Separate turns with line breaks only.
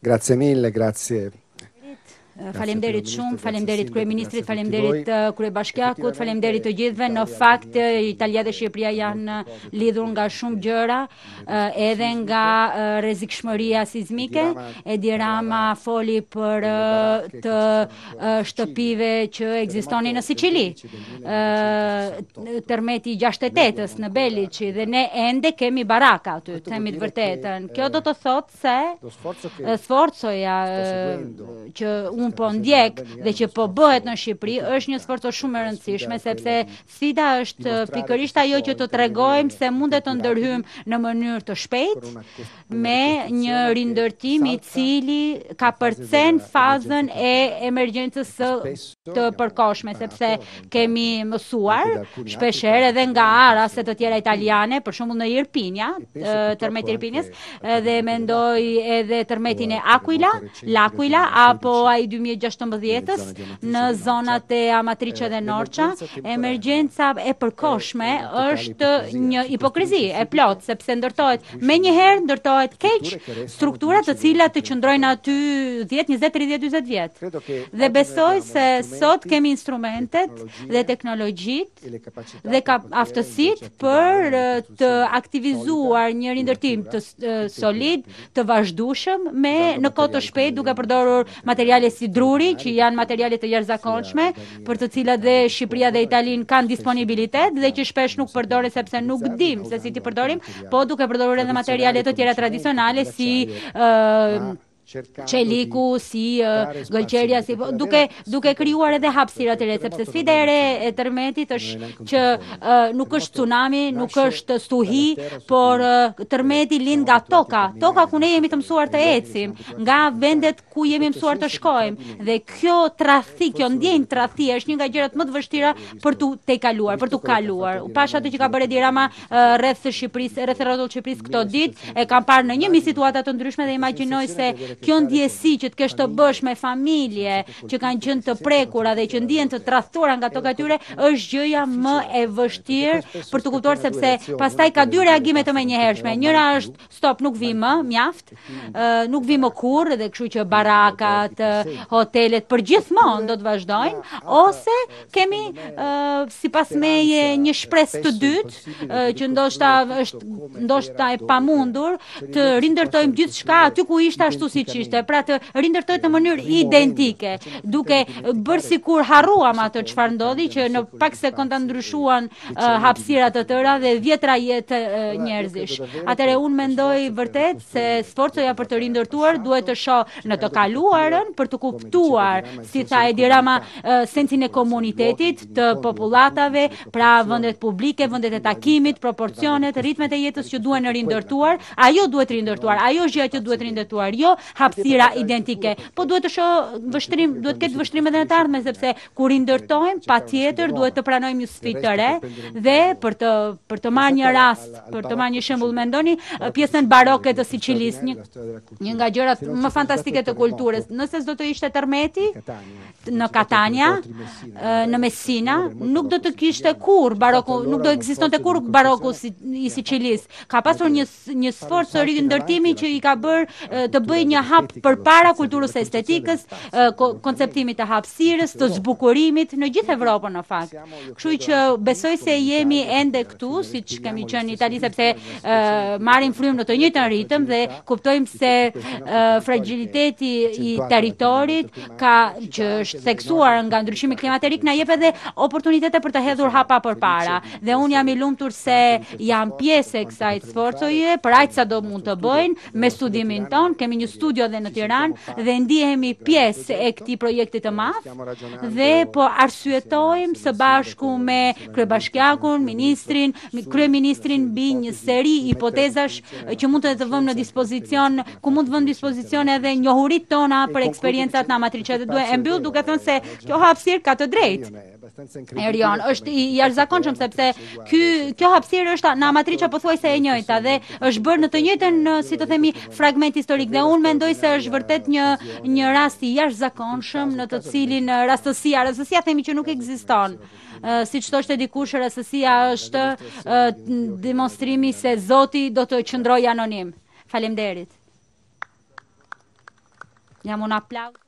Grazie mille, grazie Faleminderit shumë, faleminderit kryeministrit, faleminderit uh, kryebashkiakut, faleminderit të gjithëve. Në fakt uh, Italia dhe Shqipëria janë uh, lidhur nga shumë gjëra, edhe nga rrezikshmëria sismike. Edi Rama foli për të shtëpive që ekzistonin në Sicili. Tërmeti 68-s në Beliçi dhe ne ende kemi baraka aty, themi të vërtetën. Kjo do të thotë se sforcoja që unë unë po ndjek dhe që po bëhet në Shqipëri është një sforcë shumë e rëndësishme sepse sfida është pikërisht ajo që të tregojmë se mundet të ndërhyjmë në mënyrë të shpejtë me një rindërtim i cili ka përcen fazën e emergjencës së të përkohshme sepse kemi mësuar shpesh edhe nga ara se të tjera italiane për shembull në Irpinja tërmet Irpinjes dhe mendoj edhe tërmetin e Aquila, L'Aquila apo ai 2016-ës në zonat e Amatrice dhe Norqa, emergjenca e përkoshme është një hipokrizi e plotë, sepse ndërtojt me njëherë, ndërtojt keq strukturat të cilat të qëndrojnë aty 10, 20, 30, 20 vjetë. Dhe besoj se sot kemi instrumentet dhe teknologjit dhe aftësit për të aktivizuar një rindërtim të solid, të vazhdushëm, me në koto shpejt duke përdorur materiale si druri që janë materiale të jashtëzakonshme për të cilat dhe Shqipëria dhe Italia kanë disponibilitet dhe që shpesh nuk përdoren sepse nuk dim se si ti përdorim, po duke përdorur edhe materiale të tjera tradicionale si Çeliku si gëlqeria si duke duke krijuar edhe hapsira të re sepse sfida e re e tërmetit është që nuk është tsunami, nuk është stuhi, por tërmeti lind nga toka, toka ku ne jemi të mësuar të ecim, nga vendet ku jemi mësuar të shkojmë dhe kjo tradhti, kjo ndjenjë trafi, është një nga gjërat më të vështira për tu te kaluar, për tu kaluar. U pash që ka bërë Edirama rreth Shqipërisë, rreth rrotull Shqipërisë këto ditë, e kam parë në një mi të ndryshme dhe imagjinoj se kjo ndjesi që të kesh të bësh me familje, që kanë qenë të prekura dhe që ndjen të tradhtuara nga ato katyre, është gjëja më e vështirë për të kuptuar sepse pastaj ka dy reagime të menjëhershme. Njëra është stop, nuk vi më, mjaft, nuk vi më kurrë dhe kështu që barakat, hotelet për do të vazhdojnë ose kemi sipas meje një shpresë të dytë që ndoshta është ndoshta e pamundur të rindërtojmë gjithçka aty ku ishte ashtu si ishte, pra të rindërtojtë në mënyrë identike, duke bërë si kur harruam atë që farë ndodhi, që në pak se konta ndryshuan uh, hapsirat të tëra dhe vjetra jetë uh, njerëzish. Atere unë mendoj vërtet se sforcoja për të rindërtuar duhet të sho në të kaluarën për të kuptuar, si tha e dirama uh, sensin e komunitetit të populatave, pra vëndet publike, vëndet e takimit, proporcionet, ritmet e jetës që duhet në rindërtuar, ajo duhet rindërtuar, ajo zhja që duhet rindërtuar, jo hapësira identike. Po duhet të shohë vështrim, duhet të ketë vështrim edhe në të ardhme, sepse kur i ndërtojmë, pa tjetër, duhet të pranojmë një sfitë të re, dhe për të, për të marrë një rast, për të marrë një shembull mendoni pjesën baroke të Sicilis, një, një nga gjërat më fantastike të kulturës. Nëse do të ishte tërmeti, në Katania, në Messina, nuk do të kishte kur baroku, nuk do ekzistonte të kur baroku i Sicilis. Ka pasur një, një sforë së rikë ndërtimi që i ka bërë të bëj një hapë për para kulturës estetikës, konceptimit të hapsirës, të zbukurimit, në gjithë Evropën në fakt. Këshu që besoj se jemi ende këtu, si që kemi që një tali sepse marim frym në të një të rritëm dhe kuptojmë se fragiliteti i teritorit ka që është seksuar nga ndryshimi klimaterik, na jepe dhe oportunitete për të hedhur hapa për para. Dhe unë jam i lumëtur se jam pjesë e kësajtë sforcoje, për ajtë sa do mund të bëjnë, me studimin tonë, kemi një studio dhe në Tiranë dhe ndihemi pjesë e këtij projekti të madh dhe po arsuetojmë së bashku me kryebashkiakun, ministrin, kryeministrin mbi një seri hipotezash që mund të vëmë në dispozicion, ku mund të vëmë në dispozicion edhe njohuritë tona për eksperiencat na matriçet. Duhet e mbyll duke thënë se kjo hapësirë ka të drejtë. Erion, është i jarëzakonqëm sepse kjo hapsirë është në amatriqa pëthuaj se e njëjta dhe është bërë në të njëjten, si të themi, fragment historik dhe unë mendoj se është vërtet një rasti jarëzakonqëm në të cilin rastësia, rastësia themi që nuk egziston si qëto është e dikush, rastësia është demonstrimi se Zoti do të qëndroj anonim. Falem derit. Jam unë aplaudë.